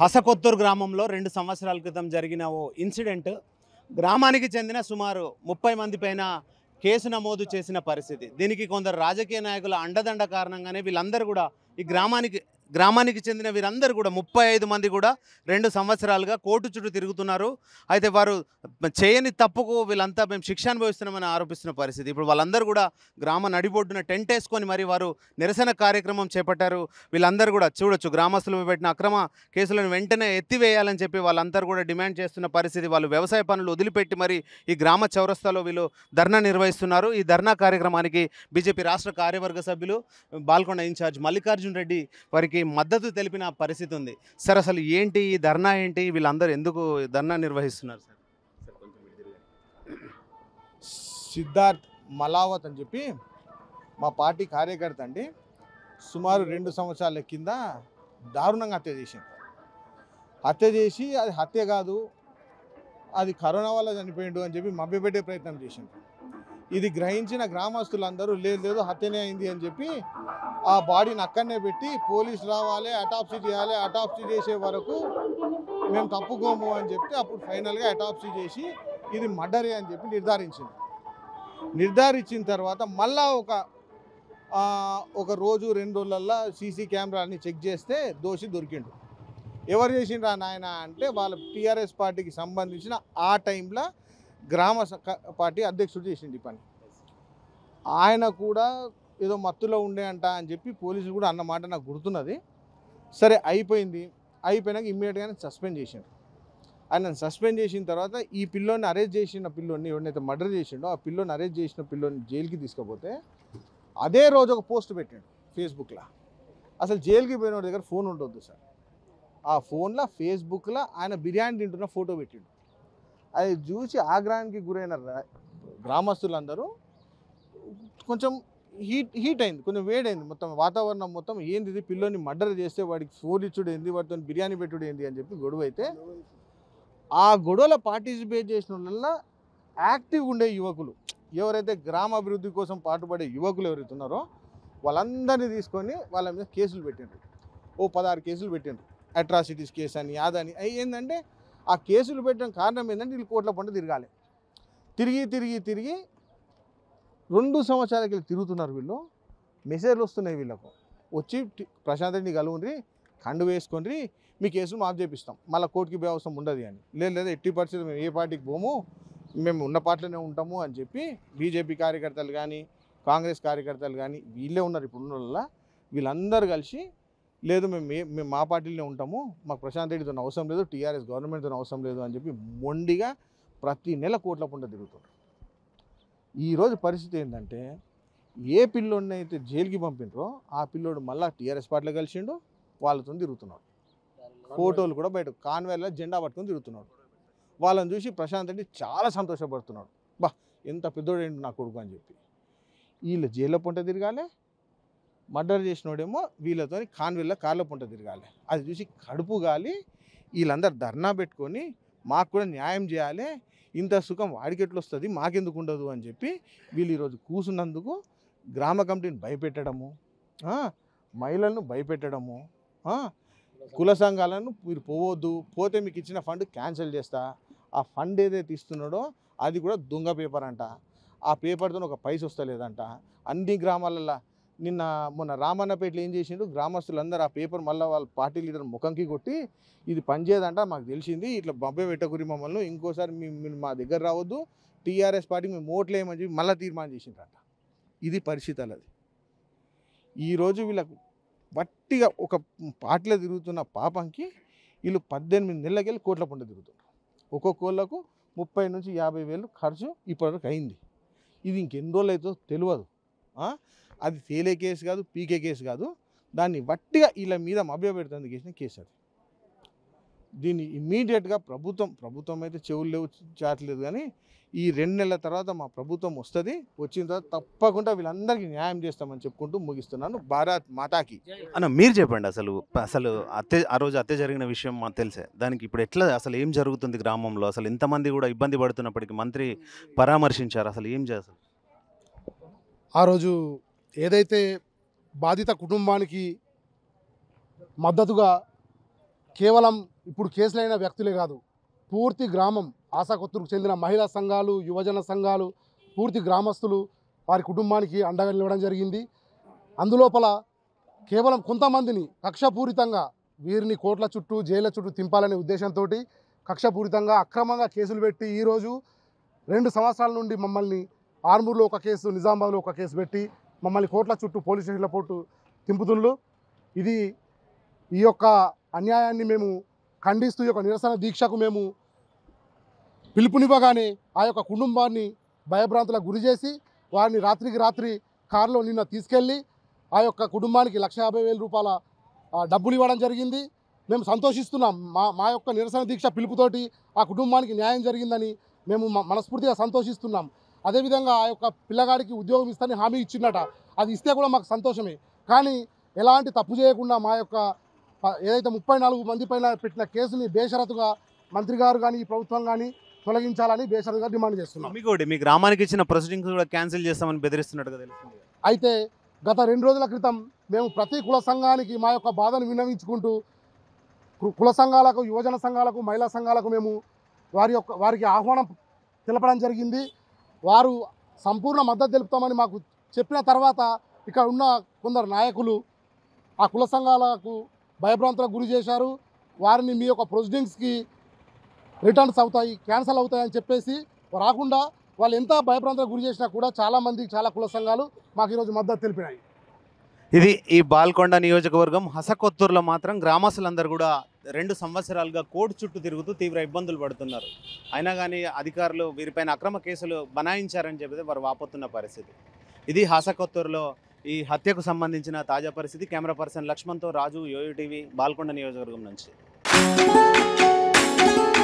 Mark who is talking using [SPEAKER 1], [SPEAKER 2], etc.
[SPEAKER 1] హసకొత్తూరు గ్రామంలో రెండు సంవత్సరాల క్రితం జరిగిన ఓ ఇన్సిడెంట్ గ్రామానికి చెందిన సుమారు ముప్పై మంది పైన కేసు నమోదు చేసిన పరిస్థితి దీనికి కొందరు రాజకీయ నాయకుల అండదండ కారణంగానే వీళ్ళందరూ కూడా ఈ గ్రామానికి గ్రామానికి చెందిన వీరందరూ కూడా ముప్పై ఐదు మంది కూడా రెండు సంవత్సరాలుగా కోర్టు చుట్టూ తిరుగుతున్నారు అయితే వారు చేయని తప్పుకు వీళ్ళంతా మేము శిక్ష అనుభవిస్తున్నామని ఆరోపిస్తున్న పరిస్థితి ఇప్పుడు వాళ్ళందరూ కూడా గ్రామ నడిబొడ్డున టెంట్ వేసుకొని మరి వారు నిరసన కార్యక్రమం చేపట్టారు వీళ్ళందరూ కూడా చూడొచ్చు గ్రామస్తులు పెట్టిన అక్రమ కేసులను వెంటనే ఎత్తివేయాలని చెప్పి వాళ్ళందరూ కూడా డిమాండ్ చేస్తున్న పరిస్థితి వాళ్ళు వ్యవసాయ పనులు వదిలిపెట్టి మరి ఈ గ్రామ చౌరస్తాలో వీళ్ళు ధర్నా నిర్వహిస్తున్నారు ఈ ధర్నా కార్యక్రమానికి బీజేపీ రాష్ట్ర కార్యవర్గ సభ్యులు బాల్కొండ ఇన్ఛార్జ్ మల్లికార్జున్ రెడ్డి వారికి వీళ్ళకి మద్దతు తెలిపిన పరిస్థితి ఉంది సార్ అసలు ఏంటి ఈ ధర్నా ఏంటి వీళ్ళందరూ ఎందుకు ధర్నా నిర్వహిస్తున్నారు సార్
[SPEAKER 2] సిద్ధార్థ్ మలావత్ అని చెప్పి మా పార్టీ కార్యకర్త అండి సుమారు రెండు సంవత్సరాల కింద దారుణంగా హత్య చేసింది హత్య చేసి అది హత్య కాదు అది కరోనా వల్ల చనిపోయిండు అని చెప్పి మభ్యపెట్టే ప్రయత్నం చేసింది ఇది గ్రహించిన గ్రామస్తులందరూ లేదు లేదు హత్యనే అయింది అని చెప్పి ఆ బాడీని అక్కడనే పెట్టి పోలీసు రావాలి అటాప్సీ చేయాలి అటాప్సీ చేసే వరకు మేము తప్పుకోము అని చెప్తే అప్పుడు ఫైనల్గా అటాప్సీ చేసి ఇది మర్డరే అని చెప్పి నిర్ధారించింది నిర్ధారించిన తర్వాత మళ్ళా ఒక ఒక రోజు రెండు రోజులల్లో సీసీ కెమెరాని చెక్ చేస్తే దోషి దొరికిండు ఎవరు ఆ నాయన అంటే వాళ్ళ టీఆర్ఎస్ పార్టీకి సంబంధించిన ఆ టైంలో గ్రామ పార్టీ అధ్యక్షుడు చేసిండు పని ఆయన కూడా ఏదో మత్తులో ఉండే అంట అని చెప్పి పోలీసులు కూడా అన్నమాట నాకు గుర్తున్నది సరే అయిపోయింది అయిపోయినాక ఇమ్మీడియట్గా సస్పెండ్ చేశాను ఆయన సస్పెండ్ చేసిన తర్వాత ఈ పిల్లోని అరెస్ట్ చేసిన పిల్లోని ఎవరినైతే మర్డర్ చేసిండో ఆ పిల్లోని అరెస్ట్ చేసిన పిల్లోని జైలుకి తీసుకుపోతే అదే రోజు ఒక పోస్ట్ పెట్టాడు ఫేస్బుక్లో అసలు జైలుకి పోయిన దగ్గర ఫోన్ ఉండొద్దు సార్ ఆ ఫోన్లో ఫేస్బుక్లో ఆయన బిర్యానీ తింటున్న ఫోటో పెట్టిండు అది చూసి ఆగ్రహానికి గురైన గ్రామస్తులందరూ కొంచెం హీట్ హీట్ అయింది కొంచెం వేడైంది మొత్తం వాతావరణం మొత్తం ఏంది ఇది పిల్లోని మర్డర్ చేస్తే వాడికి ఫోన్ ఏంది వాడితో బిర్యానీ పెట్టుడు ఏంది అని చెప్పి గొడవ అయితే ఆ గొడవలో పార్టిసిపేట్ చేసిన వాళ్ళ యాక్టివ్గా ఉండే యువకులు ఎవరైతే గ్రామాభివృద్ధి కోసం పాటుపడే యువకులు ఎవరైతే ఉన్నారో వాళ్ళందరినీ తీసుకొని వాళ్ళ మీద కేసులు పెట్టిండ్రు ఓ పదహారు కేసులు పెట్టిండ్రు అట్రాసిటీస్ కేసు అని యాదని అవి ఏంటంటే ఆ కేసులు పెట్టడం కారణం ఏంటంటే వీళ్ళు కోట్ల పంట తిరగాలి తిరిగి తిరిగి తిరిగి రెండు సంవత్సరాలకి వెళ్ళి తిరుగుతున్నారు వీళ్ళు మెసేజ్లు వస్తున్నాయి వీళ్ళకు వచ్చి ప్రశాంత్ రెడ్డి కలువుని కండు వేసుకొని మీ కేసులు మాఫ్ చేపిస్తాం మళ్ళీ కోర్టుకి పోయే అవసరం ఉండదు అని లేదు లేదా ఎట్టి పరిస్థితి మేము ఏ పార్టీకి పోము మేము ఉన్న పార్టీలోనే ఉంటాము అని చెప్పి బీజేపీ కార్యకర్తలు కానీ కాంగ్రెస్ కార్యకర్తలు కానీ వీళ్ళే ఉన్నారు ఇప్పుడు ఉన్న వీళ్ళందరూ కలిసి లేదు మేము మేము మా పార్టీలోనే ఉంటాము మాకు ప్రశాంత్ రెడ్డితో అవసరం లేదు టీఆర్ఎస్ గవర్నమెంట్తో అవసరం లేదు అని చెప్పి మొండిగా ప్రతి నెల కోట్ల పుండ తిరుగుతుంటారు ఈరోజు పరిస్థితి ఏంటంటే ఏ పిల్లోడిని అయితే జైలుకి పంపినరో ఆ పిల్లోడు మళ్ళీ టీఆర్ఎస్ పార్టీలో కలిసిండు వాళ్ళతో తిరుగుతున్నాడు ఫోటోలు కూడా బయట కాన్వేర్లో జెండా పట్టుకొని తిరుగుతున్నాడు వాళ్ళని చూసి ప్రశాంత్ రెడ్డి చాలా సంతోషపడుతున్నాడు బా ఎంత పెద్దోడేంటి నా కొడుకు అని చెప్పి వీళ్ళు జైల్లో పంట తిరగాలి మర్డర్ చేసినోడేమో వీళ్ళతో కాన్వేర్లో కార్లో పంట తిరగాలి అది చూసి కడుపు గాలి వీళ్ళందరూ ధర్నా పెట్టుకొని మాకు కూడా న్యాయం చేయాలి ఇంత సుఖం వాడికి ఎట్లా వస్తుంది మాకెందుకు ఉండదు అని చెప్పి వీళ్ళు ఈరోజు కూసున్నందుకు గ్రామ కమిటీని భయపెట్టడము మహిళలను భయపెట్టడము కుల సంఘాలను మీరు పోవద్దు పోతే మీకు ఇచ్చిన ఫండ్ క్యాన్సిల్ చేస్తా ఆ ఫండ్ ఏదైతే ఇస్తున్నాడో అది కూడా దొంగ పేపర్ అంట ఆ పేపర్తో ఒక పైస వస్తలేదంట అన్ని గ్రామాలలో నిన్న మొన్న రామన్నపేటలో ఏం చేసిండు గ్రామస్తులందరూ ఆ పేపర్ మళ్ళీ వాళ్ళ పార్టీ లీడర్ ముఖంకి కొట్టి ఇది పనిచేయదంట మాకు తెలిసింది ఇట్లా బంబే పెట్టకురి మమ్మల్ని ఇంకోసారి మీరు మా దగ్గర రావద్దు టీఆర్ఎస్ పార్టీ మేము ఓట్లేమని చెప్పి మళ్ళీ తీర్మానం చేసిండ్రంట ఇది పరిస్థితి అలాది ఈరోజు వీళ్ళకు వట్టిగా ఒక పార్టీలో తిరుగుతున్న పాపంకి వీళ్ళు పద్దెనిమిది నెలలకెళ్ళి కోట్ల పండు తిరుగుతున్నారు ఒక్కొక్కళ్ళకు ముప్పై నుంచి యాభై వేలు ఖర్చు ఇప్పటివరకు అయింది ఇది ఇంకెన్ని రోజులు అవుతుందో తెలియదు అది తేలే కేసు కాదు పీకే కేసు కాదు దాన్ని వట్టిగా వీళ్ళ మీద పెడుతుంది కేసిన కేసు అది దీన్ని ఇమ్మీడియట్గా ప్రభుత్వం ప్రభుత్వం అయితే చెవులు లేవు చాటలేదు కానీ ఈ రెండు నెలల తర్వాత మా ప్రభుత్వం వస్తుంది వచ్చిన తర్వాత తప్పకుండా వీళ్ళందరికీ న్యాయం చేస్తామని చెప్పుకుంటూ ముగిస్తున్నాను భారత్ మాతాకి
[SPEAKER 1] అన్న మీరు చెప్పండి అసలు అసలు అత్తే ఆ రోజు అత్తే జరిగిన విషయం మాకు తెలిసే దానికి ఇప్పుడు ఎట్లా అసలు ఏం జరుగుతుంది గ్రామంలో అసలు ఇంతమంది కూడా ఇబ్బంది పడుతున్నప్పటికీ మంత్రి పరామర్శించారు అసలు ఏం చేస్తారు
[SPEAKER 3] ఆ రోజు ఏదైతే బాధిత కుటుంబానికి మద్దతుగా కేవలం ఇప్పుడు కేసులైన వ్యక్తులే కాదు పూర్తి గ్రామం ఆశాకొత్తుకు చెందిన మహిళా సంఘాలు యువజన సంఘాలు పూర్తి గ్రామస్తులు వారి కుటుంబానికి అండగా నిలవడం జరిగింది అందులోపల కేవలం కొంతమందిని కక్షపూరితంగా వీరిని కోట్ల చుట్టూ జైళ్ళ చుట్టూ తింపాలనే ఉద్దేశంతో కక్షపూరితంగా అక్రమంగా కేసులు పెట్టి ఈరోజు రెండు సంవత్సరాల నుండి మమ్మల్ని ఆర్మూర్లో ఒక కేసు నిజామాబాద్లో ఒక కేసు పెట్టి మమ్మల్ని కోట్ల చుట్టూ పోలీస్ స్టేషన్ల పోటు తింపుతుండ్రు ఇది ఈ యొక్క అన్యాయాన్ని మేము ఖండిస్తూ ఈ యొక్క నిరసన దీక్షకు మేము పిలుపునివ్వగానే ఆ యొక్క కుటుంబాన్ని భయభ్రాంతులకు గురి చేసి వారిని రాత్రికి రాత్రి కారులో నిన్న తీసుకెళ్ళి ఆ యొక్క కుటుంబానికి లక్ష రూపాయల డబ్బులు ఇవ్వడం జరిగింది మేము సంతోషిస్తున్నాం మా మా యొక్క నిరసన దీక్ష పిలుపుతోటి ఆ కుటుంబానికి న్యాయం జరిగిందని మేము మనస్ఫూర్తిగా సంతోషిస్తున్నాం అదేవిధంగా ఆ యొక్క పిల్లగాడికి ఉద్యోగం ఇస్తానని హామీ ఇచ్చిందట అది ఇస్తే కూడా మాకు సంతోషమే కానీ ఎలాంటి తప్పు చేయకుండా మా యొక్క ఏదైతే ముప్పై నాలుగు మంది పైన పెట్టిన కేసుని బేషరతుగా మంత్రి గారు కానీ ఈ ప్రభుత్వం కానీ తొలగించాలని బేషరతుగా డిమాండ్ చేస్తున్నాం
[SPEAKER 1] మీకోటి మీ గ్రామానికి ఇచ్చిన ప్రొసీడింగ్ కూడా క్యాన్సిల్ చేస్తామని బెదిరిస్తున్నాడు కదా
[SPEAKER 3] అయితే గత రెండు రోజుల క్రితం మేము ప్రతి కుల సంఘానికి మా యొక్క బాధను వినవించుకుంటూ కుల సంఘాలకు యువజన సంఘాలకు మహిళా సంఘాలకు మేము వారి యొక్క వారికి ఆహ్వానం తెలపడం జరిగింది వారు సంపూర్ణ మద్దతు తెలుపుతామని మాకు చెప్పిన తర్వాత ఇక్కడ ఉన్న కొందరు నాయకులు ఆ కుల సంఘాలకు భయభ్రాంతులకు గురి చేశారు వారిని మీ యొక్క ప్రొసీడింగ్స్కి రిటర్న్స్ అవుతాయి క్యాన్సల్ అవుతాయని చెప్పేసి రాకుండా వాళ్ళు ఎంత భయప్రాంతాలకు గురి చేసినా కూడా చాలామంది చాలా కుల సంఘాలు మాకు ఈరోజు మద్దతు తెలిపినాయి
[SPEAKER 1] ఇది ఈ బాల్కొండ నియోజకవర్గం హసకొత్తూరులో మాత్రం గ్రామస్తులందరూ కూడా రెండు సంవత్సరాలుగా కోర్టు చుట్టూ తిరుగుతూ తీవ్ర ఇబ్బందులు పడుతున్నారు అయినా కానీ అధికారులు వీరిపైన అక్రమ కేసులు బనాయించారని చెప్పి వారు వాపోతున్న పరిస్థితి ఇది హసకొత్తూరులో ఈ హత్యకు సంబంధించిన తాజా పరిస్థితి కెమెరా పర్సన్ లక్ష్మణ్తో రాజు యోయో టీవీ బాల్కొండ నియోజకవర్గం నుంచి